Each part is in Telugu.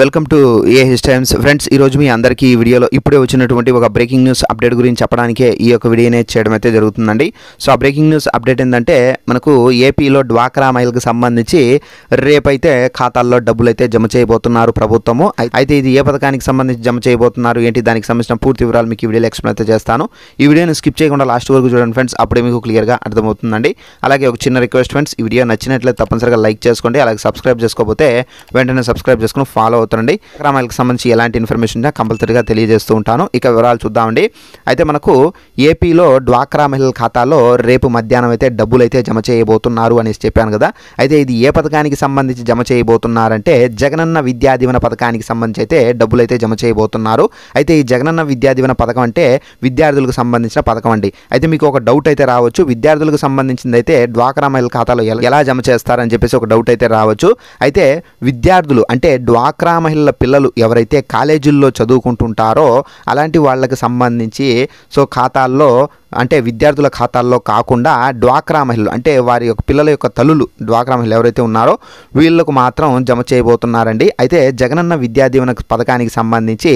welcome to a his times friends ఈరోజు మీ అందరికీ ఈ వీడియోలో ఇప్పుడే వచ్చినటువంటి ఒక బ్రేకింగ్ న్యూస్ అప్డేట్ గురించి చెప్పడానికే ఈ యొక్క వీడియోనే చేయడం అయితే జరుగుతుందండి సో ఆ బ్రేకింగ్ న్యూస్ అప్డేట్ ఏంటంటే మనకు ఏపీలో డ్వాక్రా మహిళకు సంబంధించి రేపైతే ఖాతాల్లో డబ్బులు అయితే జమ చేయబోతున్నారు ప్రభుత్వము అయితే ఇది ఏ పథకానికి సంబంధించి జమ చేయబోతున్నారు ఏంటి దానికి సంబంధించిన పూర్తి వివరాలు మీకు ఈ వీడియోలో ఎక్స్ప్లెయిన్ అయితే చేస్తాను ఈ వీడియోని స్కిప్ చేయకుండా లాస్ట్ వరకు చూడండి ఫ్రెండ్స్ అప్పుడే మీకు క్లియర్గా అర్థమవుతుందండి అలాగే ఒక చిన్న రిక్వెస్ట్ ఫ్రెండ్స్ ఈ వీడియో నచ్చినట్లయితే తప్పనిసరిగా లైక్ చేసుకోండి అలాగే సబ్స్క్రైబ్ చేసుకోకపోతే వెంటనే సబ్స్క్రైబ్ చేసుకుని ఫాలో ఫాలో అవుతుండండి గ్రామాలకు సంబంధించి ఎలాంటి ఇన్ఫర్మేషన్ కంపల్సరీగా తెలియజేస్తూ ఉంటాను ఇక వివరాలు చూద్దామండి అయితే మనకు ఏపీలో డ్వాక్రా మహిళల ఖాతాలో రేపు మధ్యాహ్నం అయితే డబ్బులు అయితే జమ చేయబోతున్నారు అనేసి చెప్పాను కదా అయితే ఇది ఏ పథకానికి సంబంధించి జమ చేయబోతున్నారంటే జగనన్న విద్యా దీవెన పథకానికి సంబంధించి అయితే డబ్బులు అయితే జమ చేయబోతున్నారు అయితే ఈ జగనన్న విద్యా దీవెన పథకం అంటే విద్యార్థులకు సంబంధించిన పథకం అండి అయితే మీకు ఒక డౌట్ అయితే రావచ్చు విద్యార్థులకు సంబంధించింది అయితే డ్వాక్రా మహిళల ఖాతాలో ఎలా జమ చేస్తారని చెప్పేసి ఒక డౌట్ అయితే రావచ్చు అయితే విద్యార్థులు అంటే డ్వాక్రా మహిళల పిల్లలు ఎవరైతే కాలేజీల్లో చదువుకుంటుంటారో అలాంటి వాళ్ళకి సంబంధించి సో ఖాతాల్లో అంటే విద్యార్థుల ఖాతాల్లో కాకుండా డ్వాక్రా మహిళలు అంటే వారి యొక్క పిల్లల యొక్క తల్లులు డ్వాక్రా మహిళలు ఎవరైతే ఉన్నారో వీళ్ళకు మాత్రం జమ చేయబోతున్నారండి అయితే జగనన్న విద్యా దీవెన పథకానికి సంబంధించి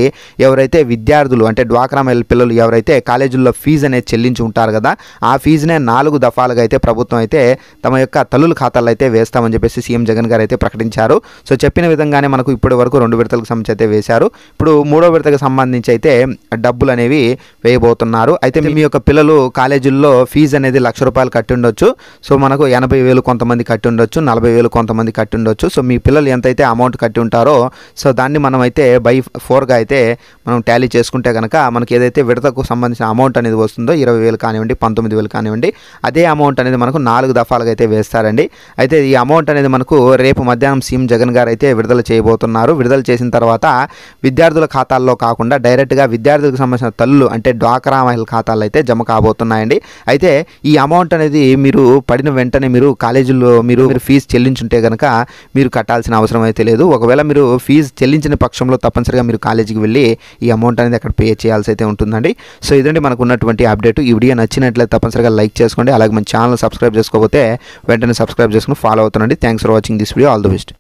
ఎవరైతే విద్యార్థులు అంటే డ్వాక్రా మహిళల పిల్లలు ఎవరైతే కాలేజీల్లో ఫీజు అనేది చెల్లించి ఉంటారు కదా ఆ ఫీజునే నాలుగు దఫాలుగా అయితే ప్రభుత్వం అయితే తమ యొక్క తల్లుల ఖాతాల్లో అయితే వేస్తామని చెప్పేసి సీఎం జగన్ గారు అయితే ప్రకటించారు సో చెప్పిన విధంగానే మనకు ఇప్పుడు ఇప్పటి వరకు రెండు విడతలకు సంబంధించి అయితే వేశారు ఇప్పుడు మూడో విడతకు సంబంధించి అయితే డబ్బులు అనేవి వేయబోతున్నారు అయితే మీ యొక్క పిల్లలు కాలేజీల్లో ఫీజు అనేది లక్ష రూపాయలు కట్టి ఉండొచ్చు సో మనకు ఎనభై వేలు కొంతమంది కట్టి ఉండొచ్చు నలభై వేలు కొంతమంది కట్టి ఉండొచ్చు సో మీ పిల్లలు ఎంతైతే అమౌంట్ కట్టి ఉంటారో సో దాన్ని మనం అయితే బై ఫోర్గా అయితే మనం టాలీ చేసుకుంటే కనుక మనకి ఏదైతే విడతకు సంబంధించిన అమౌంట్ అనేది వస్తుందో ఇరవై వేలు కానివ్వండి పంతొమ్మిది వేలు కానివ్వండి అదే అమౌంట్ అనేది మనకు నాలుగు దఫాలుగా అయితే వేస్తారండి అయితే ఈ అమౌంట్ అనేది మనకు రేపు మధ్యాహ్నం సీఎం జగన్ గారు అయితే విడుదల చేయబోతున్నారు అన్నారు విడుదల చేసిన తర్వాత విద్యార్థుల ఖాతాల్లో కాకుండా డైరెక్ట్గా విద్యార్థులకు సంబంధించిన తల్లు అంటే డ్వాక్రా మహిళల ఖాతాలు అయితే జమ కాబోతున్నాయండి అయితే ఈ అమౌంట్ అనేది మీరు పడిన వెంటనే మీరు కాలేజీలో మీరు మీరు ఫీజు చెల్లించుంటే కనుక మీరు కట్టాల్సిన అవసరం అయితే లేదు ఒకవేళ మీరు ఫీజు చెల్లించిన పక్షంలో తప్పనిసరిగా మీరు కాలేజీకి వెళ్ళి ఈ అమౌంట్ అనేది అక్కడ పే చేయాల్సి అయితే ఉంటుందండి సో ఇదండి మనకు ఉన్నటువంటి అప్డేట్ ఈ వీడియో నచ్చినట్లయితే తప్పనిసరిగా లైక్ చేసుకోండి అలాగే మన ఛానల్ సబ్స్క్రైబ్ చేసుకోకపోతే వెంటనే సబ్స్క్రైబ్ చేసుకుని ఫాలో అవుతుండండి thanks for watching this video all the best